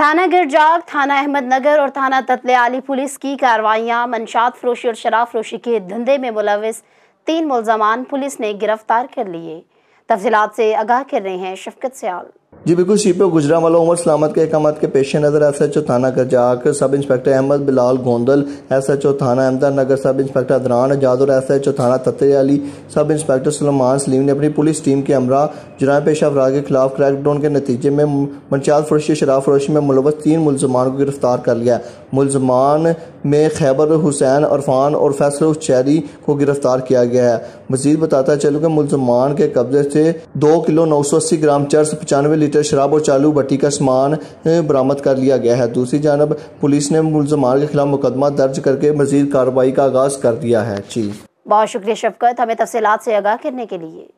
थाना गिरजाग थाना अहमदनगर और थाना ततले आली पुलिस की कार्रवाइयां मनशात फरोशी और शराब फरोशी के धंधे में मुलविस तीन मुलजमान पुलिस ने गिरफ्तार कर लिए तफसीत से आगाह कर रहे हैं शफकत सयाल जी बिल्कुल सी पी ओ गुजरा वाला उमर सलामत के अहकाम के पेश नज़र एस एच ओ थाना करजाक sub inspector Ahmad Bilal Gondal S H O थाना अहमदा नगर सब इंस्पेक्टर अदरान आजाद और एस एच ओ थाना तत्ते अली सब इंस्पेक्टर सलमान सलीम ने अपनी पुलिस टीम के हमरा जुराम पेशा अफराज के खिलाफ क्रैकडाउन के नतीजे में मनचाल फरोशी शराब फरोशी में मुलवस तीन मुलजमान को गिरफ्तार कर लिया मुलजमान में खैबर हुसैन अरफान और फैसल चैरी को गिरफ्तार किया गया है मजीद बताता चलूँ कि मुलजमान के कब्जे से दो किलो नौ सौ अस्सी ग्राम चर्स पचानवे लीटर लीटर शराब और चालू भट्टी का सामान बरामद कर लिया गया है दूसरी जानब पुलिस ने मुलजमान के खिलाफ मुकदमा दर्ज करके मजीद कार्रवाई का आगाज कर दिया है जी बहुत शुक्रिया शफकत हमें तफसीत से आगाह करने के लिए